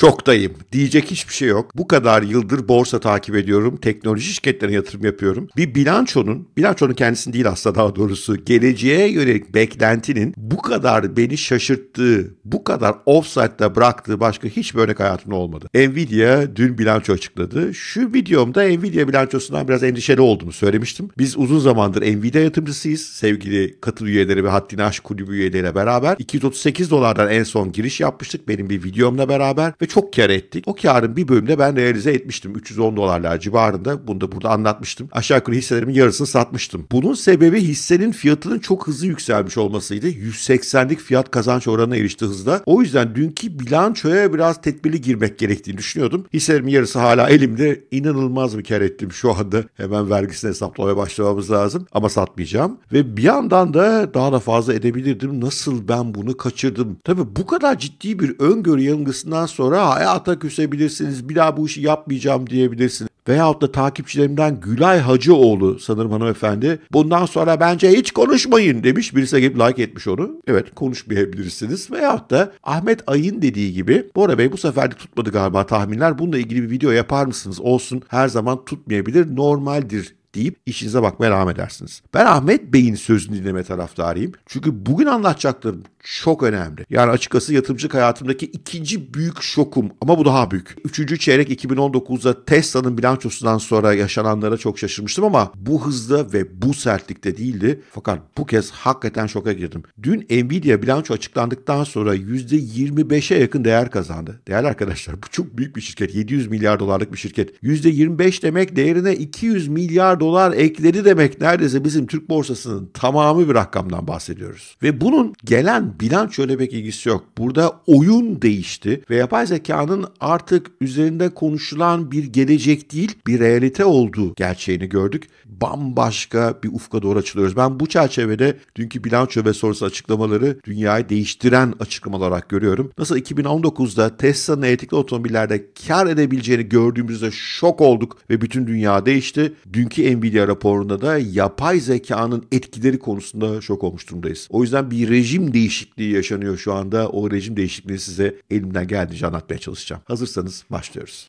şoktayım. Diyecek hiçbir şey yok. Bu kadar yıldır borsa takip ediyorum. Teknoloji şirketlerine yatırım yapıyorum. Bir bilançonun, bilançonun kendisini değil aslında daha doğrusu, geleceğe yönelik beklentinin bu kadar beni şaşırttığı, bu kadar offside'da bıraktığı başka hiçbir örnek hayatımda olmadı. Nvidia dün bilanço açıkladı. Şu videomda Nvidia bilançosundan biraz endişeli olduğumu söylemiştim. Biz uzun zamandır Nvidia yatırımcısıyız. Sevgili katıl üyeleri ve haddini aşk kulübü üyeleriyle beraber. 238 dolardan en son giriş yapmıştık benim bir videomla beraber ve çok kar ettik. O karın bir bölümde ben realize etmiştim. 310 dolarlar civarında. Bunu da burada anlatmıştım. Aşağı yukarı hisselerimin yarısını satmıştım. Bunun sebebi hissenin fiyatının çok hızlı yükselmiş olmasıydı. 180'lik fiyat kazanç oranına erişti hızla. O yüzden dünkü bilançoya biraz tedbirli girmek gerektiğini düşünüyordum. Hisselerimin yarısı hala elimde. İnanılmaz bir kar ettim şu anda. Hemen vergisini hesaplamaya başlamamız lazım. Ama satmayacağım. Ve bir yandan da daha da fazla edebilirdim. Nasıl ben bunu kaçırdım? Tabii bu kadar ciddi bir öngörü yanılgısından sonra sonra hayata e, küsebilirsiniz. Bir daha bu işi yapmayacağım diyebilirsiniz. Veyahut da takipçilerimden Gülay Hacıoğlu sanırım hanımefendi. Bundan sonra bence hiç konuşmayın demiş. Birisi gelip like etmiş onu. Evet konuşmayabilirsiniz. Veyahut da Ahmet Ay'ın dediği gibi. Bora Bey bu sefer de tutmadı galiba tahminler. Bununla ilgili bir video yapar mısınız? Olsun her zaman tutmayabilir normaldir deyip işinize bakmaya devam edersiniz. Ben Ahmet Bey'in sözünü dinleme taraftarıyım. Çünkü bugün anlatacaklarım çok önemli. Yani açıkçası yatırımcılık hayatımdaki ikinci büyük şokum ama bu daha büyük. Üçüncü çeyrek 2019'da Tesla'nın bilançosundan sonra yaşananlara çok şaşırmıştım ama bu hızda ve bu sertlikte değildi. Fakat bu kez hakikaten şoka girdim. Dün Nvidia bilanço açıklandıktan sonra %25'e yakın değer kazandı. Değerli arkadaşlar bu çok büyük bir şirket. 700 milyar dolarlık bir şirket. %25 demek değerine 200 milyar dolar ekledi demek neredeyse bizim Türk borsasının tamamı bir rakamdan bahsediyoruz. Ve bunun gelen bilançoyla pek ilgisi yok. Burada oyun değişti ve yapay zekanın artık üzerinde konuşulan bir gelecek değil bir realite olduğu gerçeğini gördük. Bambaşka bir ufka doğru açılıyoruz. Ben bu çerçevede dünkü bilanço ve sonrası açıklamaları dünyayı değiştiren açıklamalar olarak görüyorum. Nasıl 2019'da Tesla'nın elektrikli otomobillerde kar edebileceğini gördüğümüzde şok olduk ve bütün dünya değişti. Dünkü Nvidia raporunda da yapay zekanın etkileri konusunda şok olmuş durumdayız. O yüzden bir rejim değişikliği yaşanıyor şu anda. O rejim değişikliğini size elimden geldiğince anlatmaya çalışacağım. Hazırsanız başlıyoruz.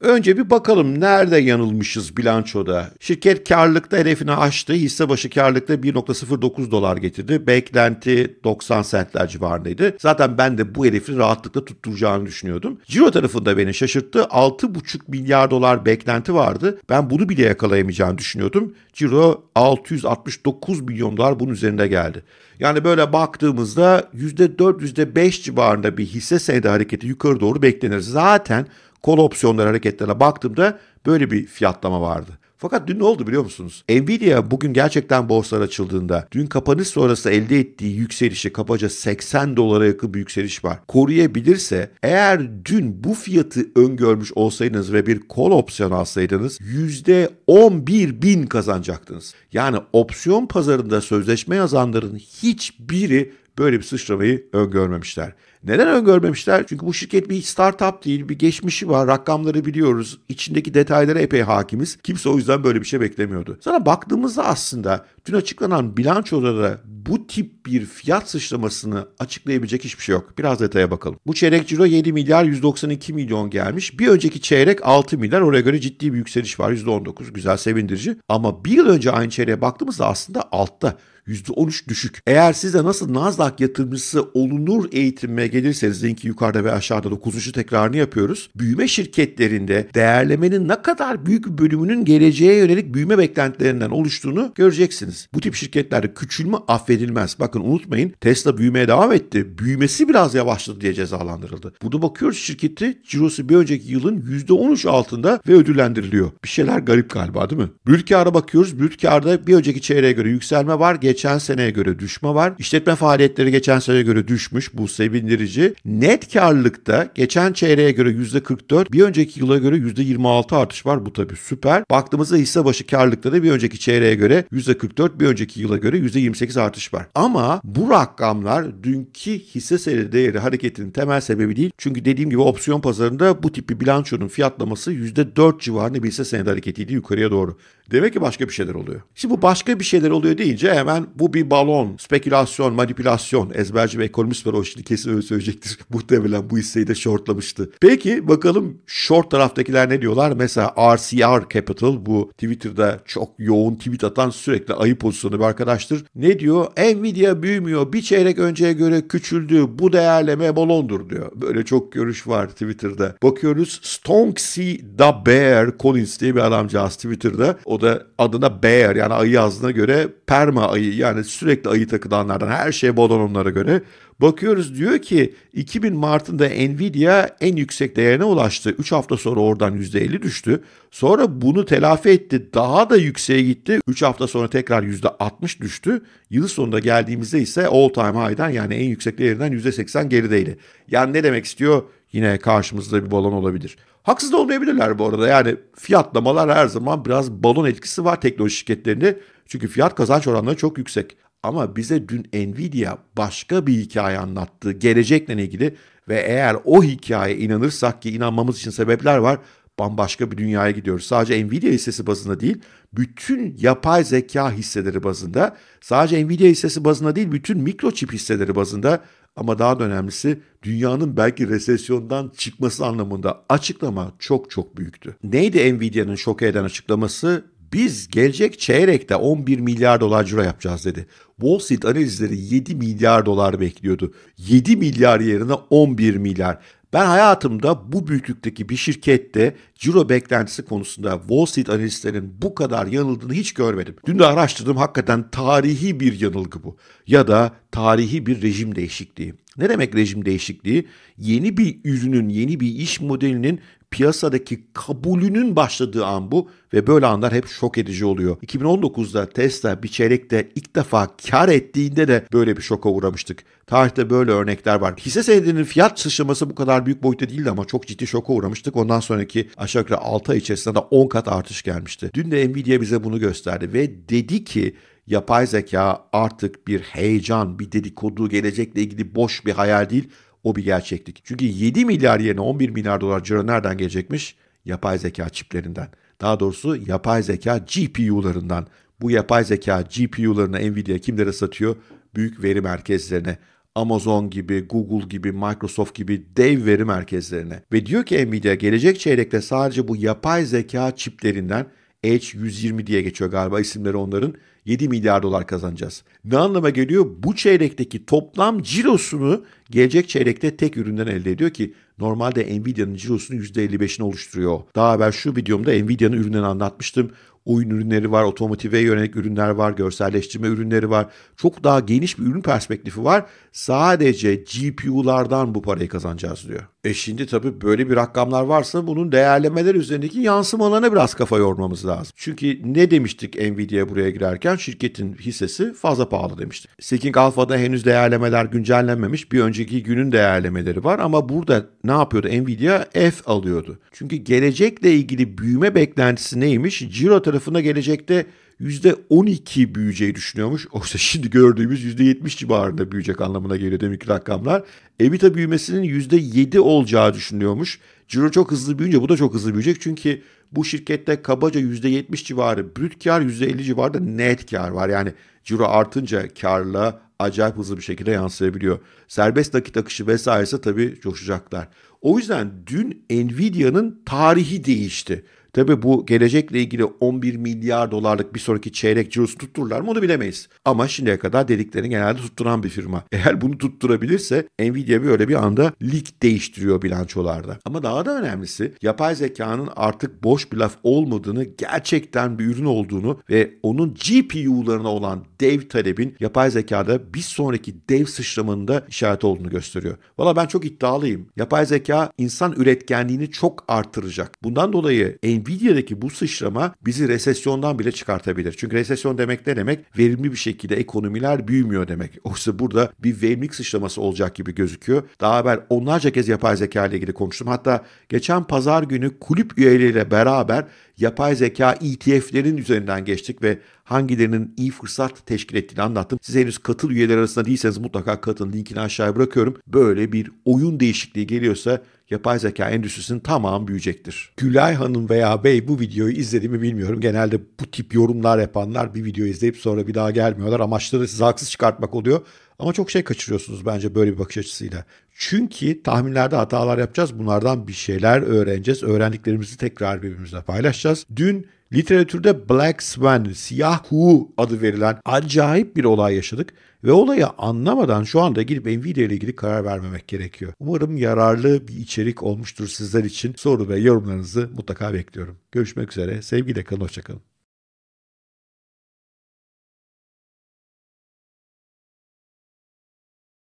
Önce bir bakalım nerede yanılmışız bilançoda. Şirket karlılıkta hedefini aştı. Hisse başı karlılıkta 1.09 dolar getirdi. Beklenti 90 sentler civarındaydı. Zaten ben de bu hedefi rahatlıkla tutturacağını düşünüyordum. Ciro tarafında beni şaşırttı. 6.5 milyar dolar beklenti vardı. Ben bunu bile yakalayamayacağını düşünüyordum. Ciro 669 milyon dolar bunun üzerinde geldi. Yani böyle baktığımızda %4, %5 civarında bir hisse senedi hareketi yukarı doğru beklenir. Zaten kol opsiyonları hareketlerine baktığımda böyle bir fiyatlama vardı. Fakat dün ne oldu biliyor musunuz? Nvidia bugün gerçekten borsalar açıldığında dün kapanış sonrası elde ettiği yükselişi kabaca 80 dolara yakın bir yükseliş var. Koruyabilirse eğer dün bu fiyatı öngörmüş olsaydınız ve bir kol opsiyon alsaydınız %11 bin kazanacaktınız. Yani opsiyon pazarında sözleşme yazanların hiçbiri böyle bir sıçramayı öngörmemişler. Neden öngörmemişler? Çünkü bu şirket bir startup değil, bir geçmişi var, rakamları biliyoruz, içindeki detaylara epey hakimiz. Kimse o yüzden böyle bir şey beklemiyordu. Sana baktığımızda aslında dün açıklanan bilançoda da bu tip bir fiyat sıçramasını açıklayabilecek hiçbir şey yok. Biraz detaya bakalım. Bu çeyrek ciro 7 milyar 192 milyon gelmiş. Bir önceki çeyrek 6 milyar. Oraya göre ciddi bir yükseliş var. %19 güzel sevindirici. Ama bir yıl önce aynı çeyreğe baktığımızda aslında altta. %13 düşük. Eğer siz de nasıl Nasdaq yatırımcısı olunur eğitime gelirseniz linki yukarıda ve aşağıda 9. tekrarını yapıyoruz. Büyüme şirketlerinde değerlemenin ne kadar büyük bir bölümünün geleceğe yönelik büyüme beklentilerinden oluştuğunu göreceksiniz. Bu tip şirketlerde küçülme affedilmez. Bakın unutmayın Tesla büyümeye devam etti. Büyümesi biraz yavaşladı diye cezalandırıldı. Burada bakıyoruz şirketi cirosu bir önceki yılın %13 altında ve ödüllendiriliyor. Bir şeyler garip galiba değil mi? Brüt kâra bakıyoruz. Brüt kârda bir önceki çeyreğe göre yükselme var. Geçen seneye göre düşme var. İşletme faaliyetleri geçen seneye göre düşmüş. Bu sevindir gösterici. Net karlılıkta geçen çeyreğe göre %44, bir önceki yıla göre %26 artış var. Bu tabii süper. Baktığımızda hisse başı karlılıkta da bir önceki çeyreğe göre %44, bir önceki yıla göre %28 artış var. Ama bu rakamlar dünkü hisse senedi değeri hareketinin temel sebebi değil. Çünkü dediğim gibi opsiyon pazarında bu tip bir bilançonun fiyatlaması %4 civarında bir hisse senedi hareketiydi yukarıya doğru. Demek ki başka bir şeyler oluyor. Şimdi bu başka bir şeyler oluyor deyince hemen bu bir balon, spekülasyon, manipülasyon. Ezberci ve ekonomist var o şimdi kesin öyle söyleyecektir. Muhtemelen bu hisseyi de shortlamıştı. Peki bakalım short taraftakiler ne diyorlar? Mesela RCR Capital bu Twitter'da çok yoğun tweet atan sürekli ayı pozisyonu bir arkadaştır. Ne diyor? Nvidia büyümüyor. Bir çeyrek önceye göre küçüldü. Bu değerleme balondur diyor. Böyle çok görüş var Twitter'da. Bakıyoruz Stonksy Da Bear Collins diye bir adamcağız Twitter'da. O da adına bear yani ayı ağzına göre perma ayı yani sürekli ayı takılanlardan her şey bodonumlara göre. Bakıyoruz diyor ki 2000 Mart'ında Nvidia en yüksek değerine ulaştı. 3 hafta sonra oradan %50 düştü. Sonra bunu telafi etti daha da yükseğe gitti. 3 hafta sonra tekrar %60 düştü. Yıl sonunda geldiğimizde ise all time high'dan yani en yüksek değerinden %80 gerideydi. Yani ne demek istiyor? Yine karşımızda bir balon olabilir. Haksız da olmayabilirler bu arada. Yani fiyatlamalar her zaman biraz balon etkisi var teknoloji şirketlerinde. Çünkü fiyat kazanç oranları çok yüksek. Ama bize dün Nvidia başka bir hikaye anlattı gelecekle ilgili ve eğer o hikayeye inanırsak ki inanmamız için sebepler var bambaşka bir dünyaya gidiyoruz. Sadece Nvidia hissesi bazında değil, bütün yapay zeka hisseleri bazında, sadece Nvidia hissesi bazında değil, bütün mikroçip hisseleri bazında ama daha da önemlisi dünyanın belki resesyondan çıkması anlamında açıklama çok çok büyüktü. Neydi Nvidia'nın şok eden açıklaması? Biz gelecek çeyrekte 11 milyar dolar ciro yapacağız dedi. Wall Street analizleri 7 milyar dolar bekliyordu. 7 milyar yerine 11 milyar. Ben hayatımda bu büyüklükteki bir şirkette ciro beklentisi konusunda Wall Street analistlerin bu kadar yanıldığını hiç görmedim. Dün de araştırdım hakikaten tarihi bir yanılgı bu. Ya da tarihi bir rejim değişikliği. Ne demek rejim değişikliği? Yeni bir ürünün, yeni bir iş modelinin piyasadaki kabulünün başladığı an bu ve böyle anlar hep şok edici oluyor. 2019'da Tesla bir çeyrekte ilk defa kar ettiğinde de böyle bir şoka uğramıştık. Tarihte böyle örnekler var. Hisse senedinin fiyat sıçraması bu kadar büyük boyutta değildi ama çok ciddi şoka uğramıştık. Ondan sonraki aşağı yukarı 6 ay içerisinde de 10 kat artış gelmişti. Dün de Nvidia bize bunu gösterdi ve dedi ki yapay zeka artık bir heyecan, bir dedikodu, gelecekle ilgili boş bir hayal değil o bir gerçeklik. Çünkü 7 milyar yerine 11 milyar dolar ciro nereden gelecekmiş? Yapay zeka çiplerinden. Daha doğrusu yapay zeka GPU'larından. Bu yapay zeka GPU'larını Nvidia kimlere satıyor? Büyük veri merkezlerine. Amazon gibi, Google gibi, Microsoft gibi dev veri merkezlerine. Ve diyor ki Nvidia gelecek çeyrekte sadece bu yapay zeka çiplerinden H120 diye geçiyor galiba isimleri onların 7 milyar dolar kazanacağız. Ne anlama geliyor? Bu çeyrekteki toplam cirosunu Gelecek çeyrekte tek üründen elde ediyor ki normalde Nvidia'nın cirosunun %55'ini oluşturuyor. Daha evvel şu videomda Nvidia'nın ürünlerini anlatmıştım. Oyun ürünleri var, otomotive yönelik ürünler var, görselleştirme ürünleri var. Çok daha geniş bir ürün perspektifi var. Sadece GPU'lardan bu parayı kazanacağız diyor. E şimdi tabii böyle bir rakamlar varsa bunun değerlemeler üzerindeki yansımalarına biraz kafa yormamız lazım. Çünkü ne demiştik Nvidia buraya girerken şirketin hissesi fazla pahalı demiştik. Seeking Alpha'da henüz değerlemeler güncellenmemiş. Bir önce önceki günün değerlemeleri var ama burada ne yapıyordu? Nvidia F alıyordu. Çünkü gelecekle ilgili büyüme beklentisi neymiş? Ciro tarafında gelecekte %12 büyüyeceği düşünüyormuş. Oysa şimdi gördüğümüz %70 civarında büyüyecek anlamına geliyor demek ki rakamlar. EBITDA büyümesinin %7 olacağı düşünüyormuş. Ciro çok hızlı büyüyünce bu da çok hızlı büyüyecek. Çünkü bu şirkette kabaca %70 civarı brüt kar, %50 civarı da net kar var. Yani ciro artınca karla acayip hızlı bir şekilde yansıyabiliyor. Serbest nakit akışı vesairesi tabii coşacaklar. O yüzden dün Nvidia'nın tarihi değişti. Tabi bu gelecekle ilgili 11 milyar dolarlık bir sonraki çeyrek cirosu tuttururlar mı onu bilemeyiz. Ama şimdiye kadar dediklerini genelde tutturan bir firma. Eğer bunu tutturabilirse Nvidia böyle bir anda lig değiştiriyor bilançolarda. Ama daha da önemlisi yapay zekanın artık boş bir laf olmadığını, gerçekten bir ürün olduğunu ve onun GPU'larına olan dev talebin yapay zekada bir sonraki dev sıçramanın da işaret olduğunu gösteriyor. Valla ben çok iddialıyım. Yapay zeka insan üretkenliğini çok artıracak. Bundan dolayı Nvidia Nvidia'daki bu sıçrama bizi resesyondan bile çıkartabilir. Çünkü resesyon demek ne demek? Verimli bir şekilde ekonomiler büyümüyor demek. Oysa burada bir verimlilik sıçraması olacak gibi gözüküyor. Daha evvel onlarca kez yapay zeka ile ilgili konuştum. Hatta geçen pazar günü kulüp üyeleriyle beraber yapay zeka ETF'lerin üzerinden geçtik ve hangilerinin iyi fırsat teşkil ettiğini anlattım. Siz henüz katıl üyeler arasında değilseniz mutlaka katılın linkini aşağıya bırakıyorum. Böyle bir oyun değişikliği geliyorsa yapay zeka endüstrisinin tamamı büyüyecektir. Gülay Hanım veya Bey bu videoyu izledi mi bilmiyorum. Genelde bu tip yorumlar yapanlar bir video izleyip sonra bir daha gelmiyorlar. Amaçları sizi haksız çıkartmak oluyor. Ama çok şey kaçırıyorsunuz bence böyle bir bakış açısıyla. Çünkü tahminlerde hatalar yapacağız. Bunlardan bir şeyler öğreneceğiz. Öğrendiklerimizi tekrar birbirimizle paylaşacağız. Dün Literatürde Black Swan, siyah kuğu adı verilen acayip bir olay yaşadık ve olayı anlamadan şu anda gidip Nvidia ile ilgili karar vermemek gerekiyor. Umarım yararlı bir içerik olmuştur sizler için. Soru ve yorumlarınızı mutlaka bekliyorum. Görüşmek üzere. Sevgiyle kalın, hoşçakalın.